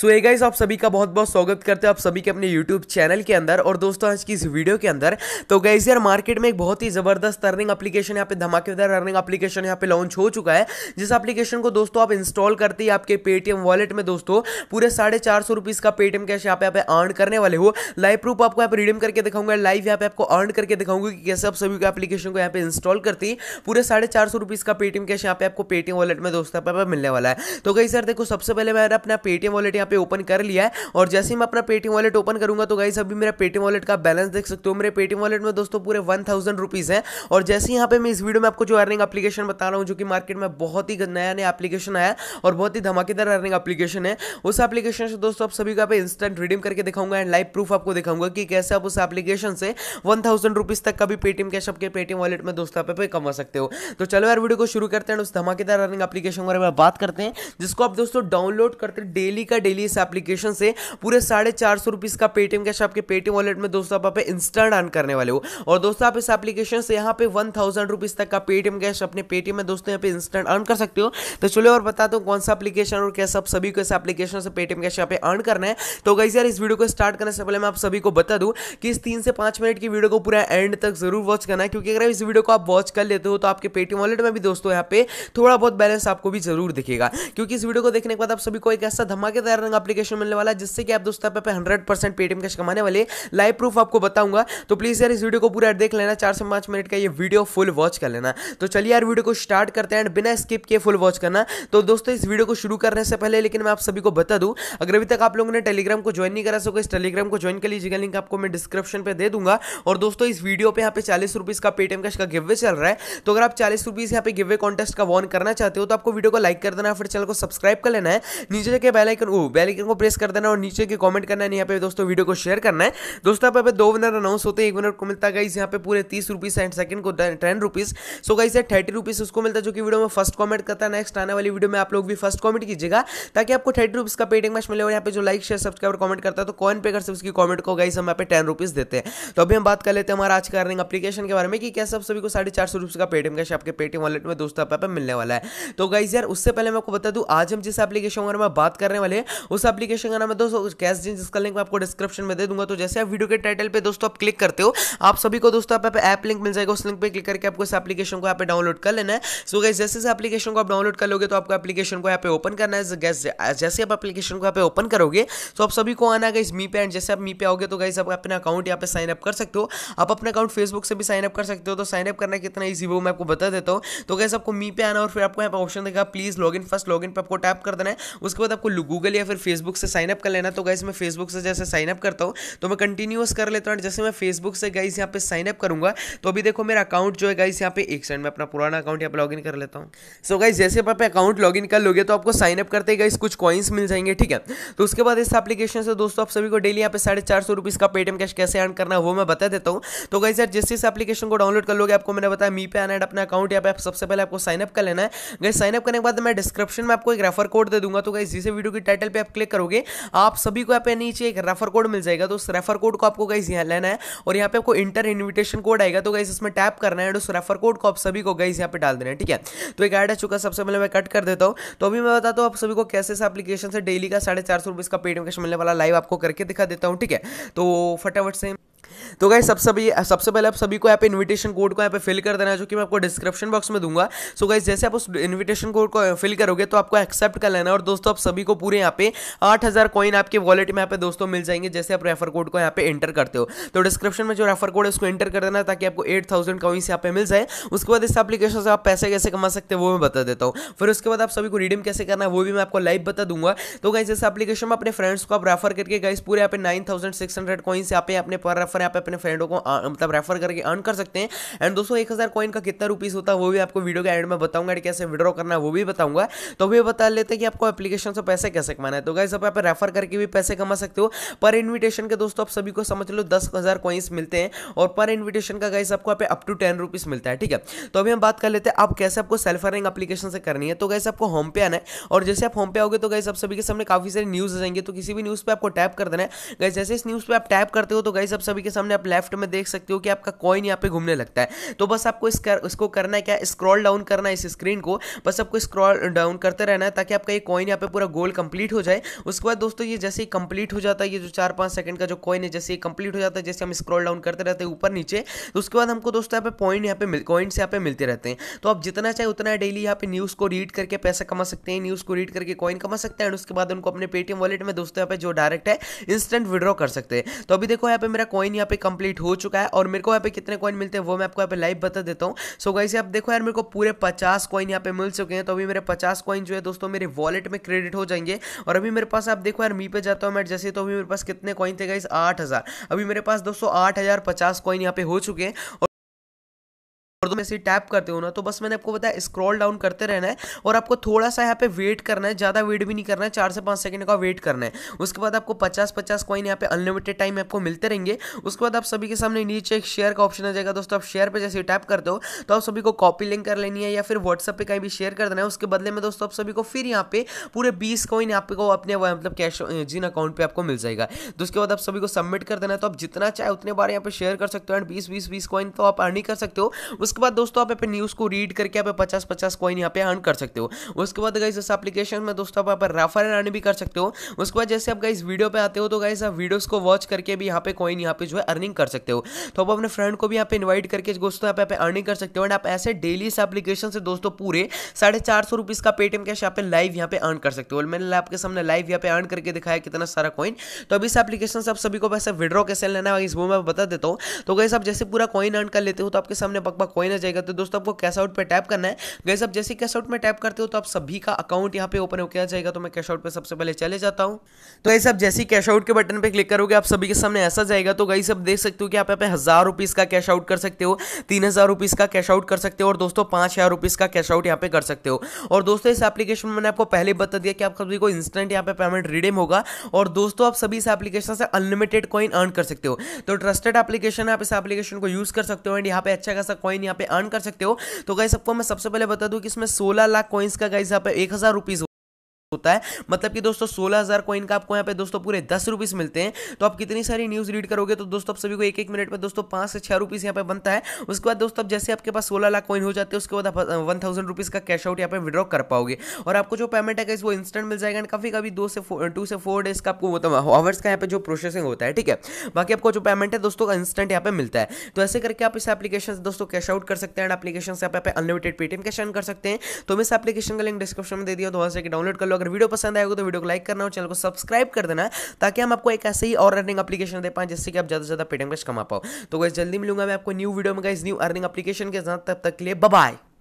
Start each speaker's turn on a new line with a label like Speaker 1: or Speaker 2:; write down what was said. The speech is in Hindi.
Speaker 1: सो ए गाइस आप सभी का बहुत बहुत स्वागत करते हैं आप सभी के अपने यूट्यूब चैनल के अंदर और दोस्तों आज की इस वीडियो के अंदर तो गाइस यार मार्केट में एक बहुत ही ज़बरदस्त अर्निंग एप्लीकेशन यहाँ पे धमाकेदार अर्निंग एप्लीकेशन यहाँ पे लॉन्च हो चुका है जिस एप्लीकेशन को दोस्तों आप इंस्टॉल करते ही आपके पेटीएम वॉलेट में दोस्तों पूरे साढ़े चार सौ रुपीज़ का पेटीएम कैश यहाँ पे आप अर्न करने वाले हो लाइव प्रूफ आपको यहाँ पर रिडीम करके दिखाऊंगा लाइव यहाँ पे आपको अर्न करके दिखाऊंगा कि कैसे आप सभी को एप्लीकेशन को यहाँ पे इंस्टॉल करते ही पूरे साढ़े चार सौ रुपीज़ का पेटीएम कैश यहाँ पे आपको पेटीएम वॉलेट में दोस्तों यहाँ पे मिलने वाला है तो गाइस यार देखो सबसे पहले मैंने अपना पेटीएम वॉलेट यहाँ पे ओपन कर लिया है और जैसे ही मैं अपना पेटीएम वॉलेट ओपन करूंगा तो गाइस अभी मेरा पेटीएम वॉलेट का बैलेंस देख सकते हो मेरे पेटीएम वॉलेट में दोस्तों पूरे वन थाउजेंड रुपीज़ है और जैसे यहाँ पे मैं इस वीडियो में आपको जो अर्निंग एप्लीकेशन बता रहा हूँ जो कि मार्केट में बहुत ही नया नया एप्लीकेशन आया और बहुत ही धमाकेदार अर्निंग एप्लीकेशन है उस एप्लीकेशन से दोस्तों आप सभी का पे इंस्टेंट रिडीम करके दिखाऊंगा एंड लाइव प्रूफ आपको दिखाऊंगा कि कैसे आप उस एप्लीकेशन से वन थाउजेंड रुपीज़ तक का भी पेटीएम कैश आपके पेटीएम वॉलेट में दोस्तों पे कमा सकते हो तो चलो यार वीडियो को शुरू करते हैं उस धमाकेदार अर्निंग एप्लीकेशन के बारे में बात करते हैं जिसको आप दोस्तों डाउनलोड करते डेली का डेली डेली इस एप्लीकेशन से पूरे साढ़े चार सौ रुपीज़ का पेटीएम कैश आपके पेटीएम वॉलेट में दोस्तों आप इंस्टेंट अर्न करने वाले हो और दोस्तों आप इस एप्लीकेशन से यहाँ पे वन थाउजेंड रुपीज़ तक का पेटीएम कैश अपने पेटीएम में दोस्तों यहाँ पे इंस्टेंट अर्न कर सकते हो तो चलो और बता दो कौन सा एप्लीकेशन और कैसे आप सभी को इस एप्लीकेशन से पेटीएम कैश यहाँ पे अर्न करना है तो गई यार इस वीडियो को स्टार्ट करने से पहले मैं आप सभी को बता दूँ कि इस तीन से पाँच मिनट की वीडियो को पूरा एंड तक जरूर वॉच करना है क्योंकि अगर इस वीडियो को आप वॉच कर लेते हो तो आपके पेटीएम वॉलेट में भी दोस्तों यहाँ पे थोड़ा बहुत बैलेंस आपको भी जरूर दिखेगा क्योंकि इस वीडियो को देखने के बाद आप सभी को एक ऐसा धमाकेदार रंग एप्लीकेशन मिलने वाला है जिससे कि आप दोस्तों पे हंड्रेड परसेंट पेटीएम कैश कमाने वाले लाइव प्रूफ आपको बताऊंगा तो प्लीज़ यार इस वीडियो को पूरा देख लेना चार से पांच मिनट का ये वीडियो फुल वॉच कर लेना तो चलिए यार वीडियो को स्टार्ट करते हैं बिना स्किप किए फुल वॉच करना तो दोस्तों इस वीडियो को शुरू करने से पहले लेकिन मैं आप सभी को बता दूं अगर अभी तक आप लोगों ने टेलीग्राम को ज्वाइन नहीं करा सको इस टेलीग्राम को ज्वाइन कर लीजिएगा लिंक आपको मैं डिस्क्रिप्शन पर दे दूंगा और दोस्तों इस वीडियो पर यहाँ पे चालीस रुपीज़ का पेटीएम कैश का गिवे चल रहा है तो अगर आप चालीस रुपीज़ यहाँ पे गिवे कॉन्टेस्ट का वॉन करना चाहते हो तो आपको वीडियो को लाइक कर देना फिर चैनल को सब्सक्राइब कर लेना है नीचे जाके बेलाइकन बेल को प्रेस कर देना और नीचे के कॉमेंट करना है यहाँ पे दोस्तों वीडियो को शेयर करना है दोस्तों यहाँ पे दो विनर अनाउंस होते हैं एक विनर को मिलता है गाइस यहाँ पे पूरे तीस रुपीज एंड सेकंड को टेन रुपीज सो गाइस है थर्टी रुपीज उसको मिलता है जो कि वीडियो में फर्स्ट कॉमेंट करता है नेक्स्ट आने वाली वीडियो में आप लोग भी फर्स्ट कॉमेंट कीजिएगा ताकि आपको थर्टी रुपीज का पेटिंग मैच मिले और यहाँ पे जो लाइक शेयर सब्सक्राइबर कमेंट करता है तो कॉइन पे कर उसकी कॉमेंट को गाइस हम यहाँ पे टेन रुपीज देते हैं तो अभी हम बात कर लेते हैं हमारा आज का रनिंग अपलीकेशन के बारे में कि क्या सब सभी को साढ़े चार सौ रुपये का पेटीएम कैश आपके पेटीएम वॉलेट में दोस्तों आप पे मिलने वाला है तो गाइज यार उससे पहले मैं आपको बता दूँ आज हम जिस एप्लीकेशन में बात करने वाले हैं उस एप्लीकेशन का नाम है दोस्तों कैश जिन जिसका लिंक मैं आपको डिस्क्रिप्शन में दे दूंगा तो जैसे आप वीडियो के टाइटल पर दोस्तों आप क्लिक करते हो आप सभी को दोस्तों आप ऐप लिंक मिल जाएगा उस लिंक पर क्लिक करके आपको इस एप्लीकेशन को यहाँ पे डाउनलोड कर लेना है सो गैस जैसे इस एप्लीकेशन को आप डाउनलोड कर लोगे तो आपको एप्लीकेशन को यहाँ पे ओपन करना है गैस जैसे आप एप्लीकेशन को यहाँ पे ओपन करोगे तो आप सभी को आना गई मी पे एंड जैसे आप मी पे आओगे तो गाइस आप अपना अकाउंट यहाँ पे साइन अप कर सकते हो आप अपना अकाउंट फेसबुक से भी साइन अप कर सकते हो तो साइन अप करना कितना ईजी वो मैं आपको बता देता हूँ तो गैस आपको मी पे आना और फिर आपको यहाँ पे ऑप्शन देगा please log in first log in पर आपको टैप कर देना है उसके बाद आपको गूगल या फिर फेसबुक से साइनअप कर लेना तो गाइज मैं फेसबुक से जैसे साइनअप करता हूँ तो मैं कंटिन्यूस कर लेता हूँ जैसे मैं फेसबुक से गाइज यहाँ पे साइनअप करूंगा तो अभी देखो मेरा अकाउंट जो है गाइज यहाँ पे एक सेकंड में अपना पुराना अकाउंट यहाँ पे लॉगिन कर लेता हूँ सो गाइज जैसे आप अकाउंट लॉगिन कर लोगे तो आपको साइनअप करते ही गाइज कुछ कॉइन्स मिल जाएंगे ठीक है तो उसके बाद इस एप्लीकेशन से दोस्तों आप सभी को डेली यहाँ पे साढ़े चार सौ रुपीज़ का पेटीएम कैश कैसे अर्न करना वो मैं बता देता हूँ तो गाइज यार जैसे इस एप्लीकेशन को डाउनलोड कर लोगे आपको मैंने बताया मी पे आना है अपना अकाउंट यहाँ पे सबसे पहले आपको साइनअप कर लेना है गाइज साइनअप करने के बाद मैं डिस्क्रिप्शन में आपको एक रेफर कोड दे दूंगा तो गाइज जिसे वीडियो की टाइटल पे आप क्लिक करोगे आप सभी को यहाँ पे नीचे एक रेफर कोड मिल जाएगा तो उस रेफर कोड को आपको गाइज यहाँ लेना है और यहाँ पे आपको इंटर इन्विटेशन कोड आएगा तो गाइज इसमें टैप करना है उस रेफर कोड को आप सभी को गाइज यहाँ पे डाल देना है ठीक है तो एक ऐड आ चुका सबसे पहले मैं कट कर देता हूँ तो अभी मैं बताता हूँ आप सभी को कैसे इस एप्लीकेशन से डेली का साढ़े चार सौ रुपए का पेटीएम कैश मिलने वाला लाइव आपको करके दिखा देता हूँ ठीक है तो फटाफट से तो गाइज सब सबसे पहले आप सभी को यहाँ पे इनविटेशन कोड को यहाँ पे फिल कर देना है जो कि मैं आपको डिस्क्रिप्शन बॉक्स में दूंगा सो so जैसे आप उस इनविटेशन कोड को फिल करोगे तो आपको एक्सेप्ट कर लेना है और दोस्तों आप सभी को पूरे यहाँ पे आठ हज़ार कॉइन आपके वॉलेट में यहाँ पे दोस्तों मिल जाएंगे जैसे आप रेफर कोड को यहाँ पे एंटर करते हो तो डिस्क्रिप्शन में जो रेफर कोड है उसको एंटर कर देना ताकि आपको एट थाउजेंड कॉइन्स यहाँ पे मिल जाए उसके बाद इस एप्लीकेशन से आप पैसे कैसे कमा सकते हैं वो मैं बता देता हूँ फिर उसके बाद आप सभी को रिडीम कैसे करना है वो भी मैं आपको लाइव बता दूंगा तो गाइस इस एप्लीकेशन में अपने फ्रेंड्स को आप रेफर करके गाइस पूरे यहाँ पे nine thousand six hundred coins यहाँ पे अपने पर रेफर यहाँ पे अपने फ्रेंडों को मतलब रेफर करके अर्न कर सकते हैं एंड दोस्तों एक हज़ार कॉइन का कितना रुपीज़ होता है वो भी आपको वीडियो के एंड में बताऊंगा एंड कैसे विड्रॉ करना है वो भी बताऊंगा तो भी बता लेते हैं कि आपको एप्लीकेशन से पैसे कैसे कमाना है तो गाइस आप रेफर करके भी पैसे कमा सकते हो पर इन्विटेशन के दोस्तों आप सभी को समझ लो दस हज़ार कॉइन्स मिलते हैं और पर इन्विटेशन का गाइस आपको आप पे टू टेन रुपीज़ मिलता है ठीक है तो अभी हम बात कर लेते हैं आप कैसे आपको सेल्फ अर्निंग एप्लीकेशन से करनी है तो गाइस आपको होम पे आना है और जैसे आप होम पे आओगे तो गाइस आप सभी के सामने काफ़ी सारी न्यूज़ आ जाएंगे तो किसी भी न्यूज़ पर आपको टैप कर देना है गाइस जैसे इस न्यूज़ पर आप टैप करते हो तो गाइस आप सभी के सामने आप लेफ्ट में देख सकते हो कि आपका कॉइन यहाँ पे घूमने लगता है तो बस आपको इस कर, इसको करना है क्या स्क्रॉल डाउन करना है इस स्क्रीन को बस आपको स्क्रॉल डाउन करते रहना है ताकि आपका ये कॉइन यहाँ पे पूरा गोल कंप्लीट हो जाए उसके बाद दोस्तों ये जैसे ही कंप्लीट हो जाता है ये जो चार पाँच सेकंड का जो कॉइन है जैसे ही कंप्लीट हो जाता है जैसे हम स्क्रॉल डाउन करते रहते हैं ऊपर नीचे तो उसके बाद हमको दोस्तों यहाँ पे पॉइंट यहाँ पे कॉइंट्स यहाँ पे मिलते रहते हैं तो आप जितना चाहे उतना डेली यहाँ पे न्यूज़ को रीड करके पैसा कमा सकते हैं न्यूज़ को रीड करके कॉइन कमा सकते हैं उसके बाद उनको अपने पेटीएम वॉलेट में दोस्तों यहाँ पे जो डायरेक्ट है इंस्टेंट विड्रॉ कर सकते हैं तो अभी देखो यहाँ पे मेरा कॉइन कॉइन यहाँ पे कंप्लीट हो चुका है और मेरे को यहाँ पे कितने कॉइन मिलते हैं वो मैं आपको यहाँ पे लाइव बता देता हूँ सो गाइस आप देखो यार मेरे को पूरे पचास कॉइन यहाँ पे मिल चुके हैं तो अभी मेरे पचास कॉइन जो है दोस्तों मेरे वॉलेट में क्रेडिट हो जाएंगे और अभी मेरे पास आप देखो यार मी पे जाता हूँ मैं जैसे तो अभी मेरे पास कितने कॉइन थे गाइस आठ अभी मेरे पास दोस्तों आठ कॉइन यहाँ पे हो चुके हैं और तुम ऐसे टैप करते हो ना तो बस मैंने आपको बताया स्क्रॉल डाउन करते रहना है और आपको थोड़ा सा यहाँ पे वेट करना है ज़्यादा वेट भी नहीं करना है चार से पांच सेकंड का वेट करना है उसके बाद आपको पचास पचास कॉइन यहाँ पे अनलिमिटेड टाइम आपको मिलते रहेंगे उसके बाद आप सभी के सामने नीचे एक शेयर का ऑप्शन आ जाएगा दोस्तों आप शेयर पर जैसे टैप करते हो तो आप सभी को कॉपी लिंक कर लेनी है या फिर व्हाट्सअप पर कहीं भी शेयर कर देना है उसके बदले में दोस्तों आप सभी को फिर यहाँ पे पूरे बीस कॉइन आपको अपने मतलब कैश जिन अकाउंट पर आपको मिल जाएगा तो उसके बाद आप सभी को सबमिट कर देना है तो आप जितना चाहे उतने बार यहाँ पे शेयर कर सकते हो एंड बीस बीस बीस कॉइन तो आप अर्निंग कर सकते हो उसके बाद दोस्तों आप यहाँ पे न्यूज़ को रीड करके आप पचास पचास कॉइन यहाँ पे अर्न कर सकते हो उसके बाद गाइज इस एप्लीकेशन में दोस्तों आप यहाँ पर रेफर अर्न भी कर सकते हो उसके बाद जैसे आप गाइज वीडियो पे आते हो तो गाइज आप वीडियोस को वॉच करके भी यहाँ पे कॉइन यहाँ पे जो है अर्निंग कर सकते हो तो आप अपने फ्रेंड को भी यहाँ पे इन्वाइट करके दोस्तों यहाँ पे अर्निंग कर सकते हो एंड आप ऐसे डेली इस एप्लीकेशन से दोस्तों पूरे साढ़े चार सौ रुपीज़ का पेटीएम कैश यहाँ पे लाइव यहाँ पे अर्न कर सकते हो और मैंने आपके सामने लाइव यहाँ पे अर्न करके दिखाया कितना सारा कॉइन तो अभी इस एप्लीकेशन से आप सभी को वैसे विड्रॉ कैसे लेना है इस वो मैं बता देता हूँ तो गाइस आप जैसे पूरा कॉइन अर्न कर लेते हो तो आपके सामने पकपा कॉइन आ जाएगा तो दोस्तों आपको कैश आउट पर टैप करना है गैस आप जैसे कैश आउट में टैप करते हो तो आप सभी का अकाउंट यहाँ पे ओपन होकर आ जाएगा तो मैं कैश आउट पर सबसे पहले चले जाता हूँ तो गैस आप जैसे कैश आउट के बटन पर क्लिक करोगे आप सभी के सामने ऐसा जाएगा तो गई सब देख सकते हो कि आप यहाँ पे हज़ार रुपीज़ का कैश आउट कर सकते हो तीन हज़ार रुपीज़ का कैश आउट कर सकते हो और दोस्तों पाँच हज़ार रुपीज़ का कैश आउट यहाँ पे कर सकते हो और दोस्तों इस एप्लीकेशन में मैंने आपको पहले बता दिया कि आप सभी को इंस्टेंट यहाँ पे पेमेंट रिडीम होगा और दोस्तों आप सभी इस एप्लीकेशन से अनलिमिटेड कॉइन अर्न कर सकते हो तो ट्रस्टेड एप्लीकेशन है आप इस एप्लीकेशन को यूज़ कर सकते हो एंड यहाँ पे अच्छा खासा कॉइन यहाँ पे अर्न कर सकते हो तो गाइस आपको मैं सबसे पहले बता दूँ कि इसमें सोलह लाख कॉइन्स का गाइस यहाँ पे एक हज़ार रुपीज़ हो होता है मतलब कि दोस्तों सोलह हज़ार कॉइन का आपको यहाँ पे दोस्तों पूरे दस रुपीस मिलते हैं तो आप कितनी सारी न्यूज़ रीड करोगे तो दोस्तों आप सभी को एक एक मिनट में दोस्तों पांच से छह रुपीस यहाँ पे बनता है उसके बाद दोस्तों जैसे आपके पास सोलह लाख कॉइन हो जाते हैं उसके बाद वन थाउजेंड रुपीज़ का कैश आउट यहाँ पे विड्रॉ कर पाओगे और आपको जो पेमेंट है वो इंस्टेंट मिल जाएगा एंड काफ़ी कभी दो से टू से फोर डेज का आपको आवर्स का यहाँ पे जो प्रोसेसिंग होता है ठीक है बाकी आपको जो पेमेंट है दोस्तों का इंस्टेंट यहाँ पे मिलता है तो ऐसे करके आप इस एप्लीकेशन से दोस्तों कैश आउट कर सकते हैं एंड एप्लीकेशन से आप अनलिमिटेड पेटीएम कैश कर सकते हैं तो मैं इस एप्लीकेशन का लिंक डिस्क्रिप्शन में दे दिया तो वहां से डाउनलोड कर लो अगर वीडियो पसंद आएगा तो वीडियो को लाइक करना और चैनल को सब्सक्राइब कर देना ताकि हम आपको एक ऐसे ही और अर्निंग अपलीकेशन दे पाए जिससे कि आप ज़्यादा से ज़्यादा पेटीएम कमा पाओ तो वैसे जल्दी मिलूंगा मैं आपको न्यू वीडियो में इस न्यू अर्निंग अपलीकेशन के साथ तब तक के लिए बाय